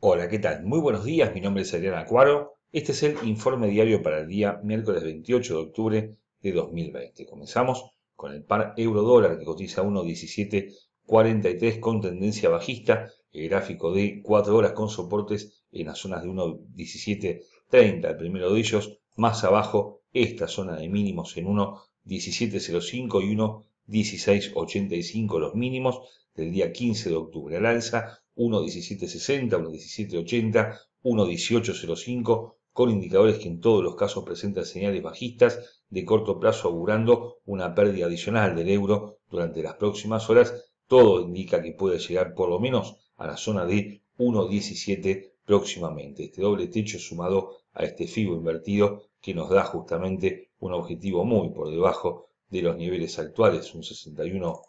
Hola, ¿qué tal? Muy buenos días, mi nombre es Adrián Acuaro. Este es el informe diario para el día miércoles 28 de octubre de 2020. Comenzamos con el par euro-dólar que cotiza 1.1743 con tendencia bajista, el gráfico de 4 horas con soportes en las zonas de 1.1730, el primero de ellos, más abajo esta zona de mínimos en 1.1705 y 1.1685 los mínimos del día 15 de octubre al alza 1.1760, 1.1780, 1.1805, con indicadores que en todos los casos presentan señales bajistas de corto plazo augurando una pérdida adicional del euro durante las próximas horas. Todo indica que puede llegar por lo menos a la zona de 1.17 próximamente. Este doble techo sumado a este FIBO invertido que nos da justamente un objetivo muy por debajo de los niveles actuales, un 61,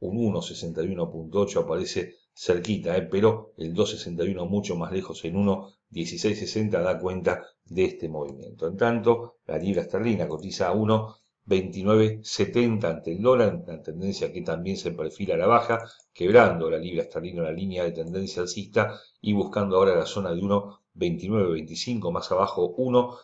un 1.61.8 aparece cerquita, eh, pero el 261 mucho más lejos, en 1.1660 da cuenta de este movimiento. En tanto, la libra esterlina cotiza a 1.2970 ante el dólar, una tendencia que también se perfila a la baja, quebrando la libra esterlina la línea de tendencia alcista y buscando ahora la zona de 1.2925, más abajo 1.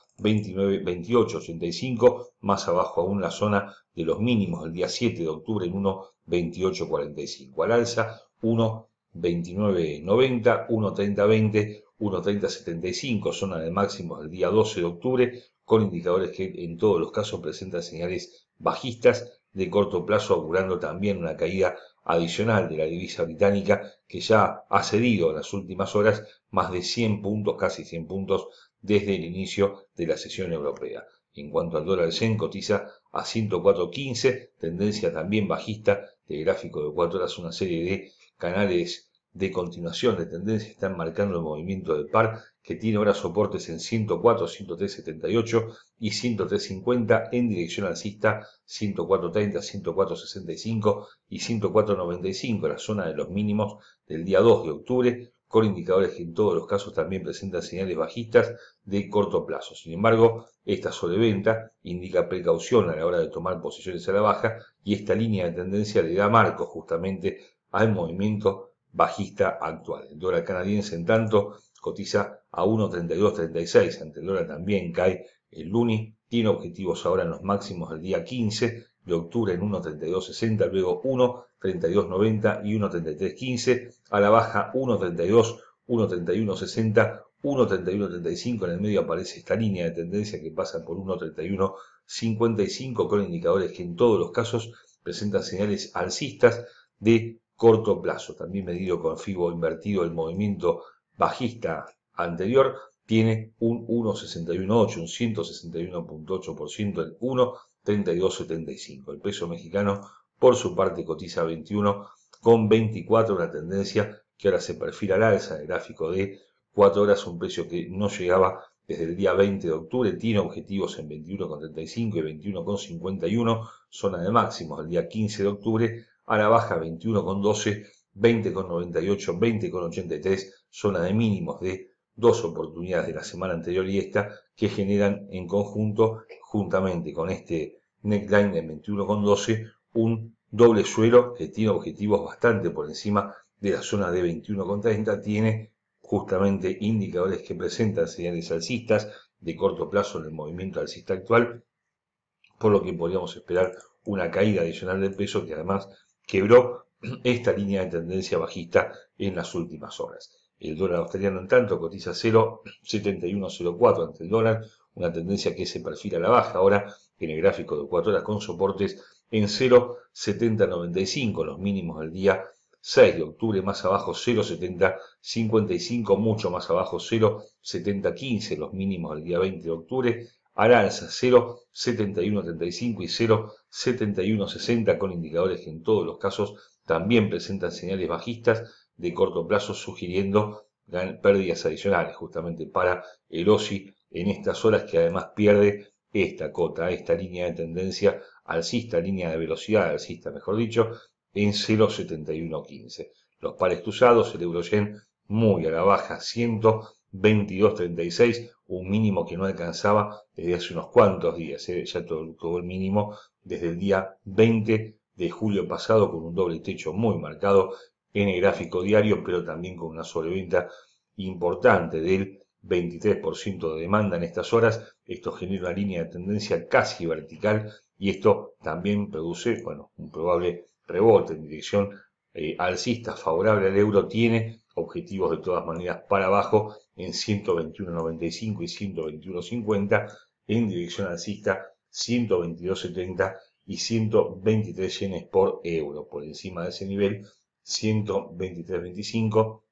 más abajo aún la zona de los mínimos del día 7 de octubre en 1,2845. Al alza 1, 29.90, 1.30.20, 1.30.75, zona de máximos del día 12 de octubre, con indicadores que en todos los casos presentan señales bajistas de corto plazo, augurando también una caída adicional de la divisa británica que ya ha cedido en las últimas horas más de 100 puntos, casi 100 puntos, desde el inicio de la sesión europea. En cuanto al dólar yen, cotiza a 104.15, tendencia también bajista este gráfico de 4 horas, una serie de canales de continuación de tendencia, están marcando el movimiento del par, que tiene ahora soportes en 104, 103.78 y 103.50 en dirección alcista 104.30, 104.65 y 104.95, la zona de los mínimos del día 2 de octubre, con indicadores que en todos los casos también presentan señales bajistas de corto plazo. Sin embargo, esta sobreventa indica precaución a la hora de tomar posiciones a la baja y esta línea de tendencia le da marco justamente al movimiento bajista actual. El dólar canadiense, en tanto, cotiza a 1.3236, ante el dólar también cae el luni, tiene objetivos ahora en los máximos del día 15 de octubre en 1.3260, luego 1 32.90 y 1.33.15, a la baja 1.32, 1.31.60, 1.31.35, en el medio aparece esta línea de tendencia que pasa por 1.31.55 con indicadores que en todos los casos presentan señales alcistas de corto plazo. También medido con FIBO invertido el movimiento bajista anterior tiene un 1.618, un 161.8% el 1.32.75. El peso mexicano por su parte cotiza 21 con 24, una tendencia que ahora se perfila al alza en el gráfico de 4 horas, un precio que no llegaba desde el día 20 de octubre, tiene objetivos en 21,35 y 21,51, zona de máximos el día 15 de octubre, a la baja 21,12, 20,98, 20,83, zona de mínimos de dos oportunidades de la semana anterior y esta, que generan en conjunto, juntamente con este neckline de 21,12, un doble suelo que tiene objetivos bastante por encima de la zona de 21,30, tiene justamente indicadores que presentan señales alcistas de corto plazo en el movimiento alcista actual, por lo que podríamos esperar una caída adicional del peso que además quebró esta línea de tendencia bajista en las últimas horas. El dólar australiano, en tanto, cotiza 0,7104 ante el dólar, una tendencia que se perfila a la baja ahora en el gráfico de 4 horas con soportes en 0,7095, los mínimos del día 6 de octubre, más abajo 0,7055, mucho más abajo 0,7015, los mínimos del día 20 de octubre, Aranza 0,7135 y 0,7160 con indicadores que en todos los casos también presentan señales bajistas de corto plazo sugiriendo pérdidas adicionales justamente para el OSI en estas horas que además pierde esta cota, esta línea de tendencia alcista, línea de velocidad alcista, mejor dicho, en 0.7115. Los pares cruzados, el Euroyen muy a la baja, 122.36, un mínimo que no alcanzaba desde hace unos cuantos días, ¿eh? ya todo el mínimo desde el día 20 de julio pasado con un doble techo muy marcado en el gráfico diario, pero también con una sobreventa importante del 23% de demanda en estas horas esto genera una línea de tendencia casi vertical y esto también produce, bueno, un probable rebote en dirección eh, alcista favorable al euro. Tiene objetivos de todas maneras para abajo en 121.95 y 121.50 en dirección alcista 122.70 y 123 yenes por euro. Por encima de ese nivel, 123.25,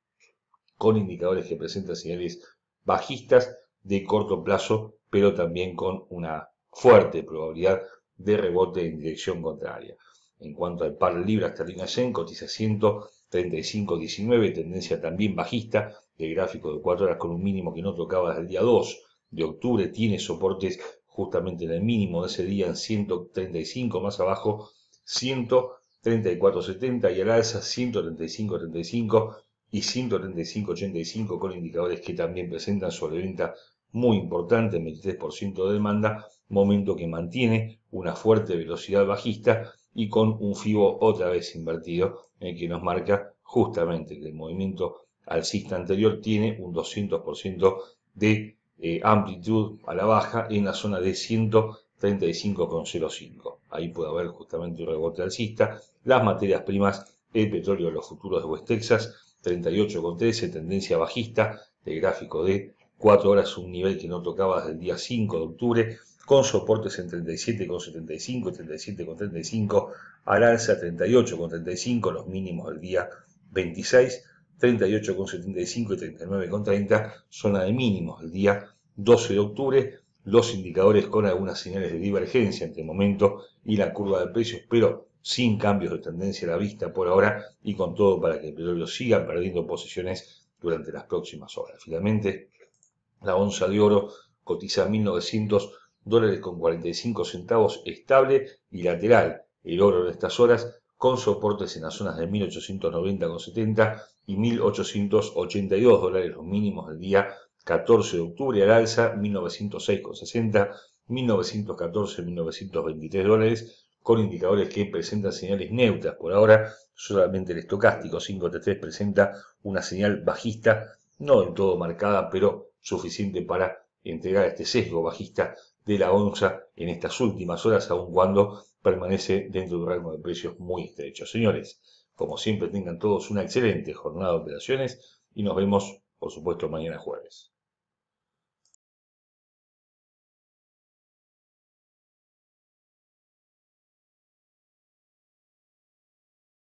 con indicadores que presentan señales bajistas de corto plazo pero también con una fuerte probabilidad de rebote en dirección contraria. En cuanto al par libra esterlina yen, cotiza 135.19, tendencia también bajista de gráfico de 4 horas con un mínimo que no tocaba desde el día 2 de octubre, tiene soportes justamente en el mínimo de ese día en 135 más abajo, 134.70 y al alza 135.35 y 135.85 con indicadores que también presentan sobreventa muy importante, 23% de demanda, momento que mantiene una fuerte velocidad bajista y con un FIBO otra vez invertido, en eh, que nos marca justamente que el movimiento alcista anterior tiene un 200% de eh, amplitud a la baja en la zona de 135,05. Ahí puede haber justamente un rebote alcista. Las materias primas, el petróleo de los futuros de West Texas, 38,13, tendencia bajista, de gráfico de 4 horas, un nivel que no tocaba desde el día 5 de octubre, con soportes en 37,75, 37,35, al alza 38,35, los mínimos del día 26, 38,75 y 39,30, zona de mínimos del día 12 de octubre, los indicadores con algunas señales de divergencia entre el momento y la curva de precios, pero sin cambios de tendencia a la vista por ahora y con todo para que el petróleo siga perdiendo posiciones durante las próximas horas. Finalmente, la onza de oro cotiza 1.900 dólares con 45 centavos estable y lateral. El oro en estas horas con soportes en las zonas de 70 y 1882 dólares los mínimos del día 14 de octubre al alza 60, 1914, 1923 dólares con indicadores que presentan señales neutras. Por ahora solamente el estocástico 5T3 presenta una señal bajista, no del todo marcada, pero suficiente para entregar este sesgo bajista de la onza en estas últimas horas, aun cuando permanece dentro de un rango de precios muy estrecho. Señores, como siempre tengan todos una excelente jornada de operaciones y nos vemos, por supuesto, mañana jueves.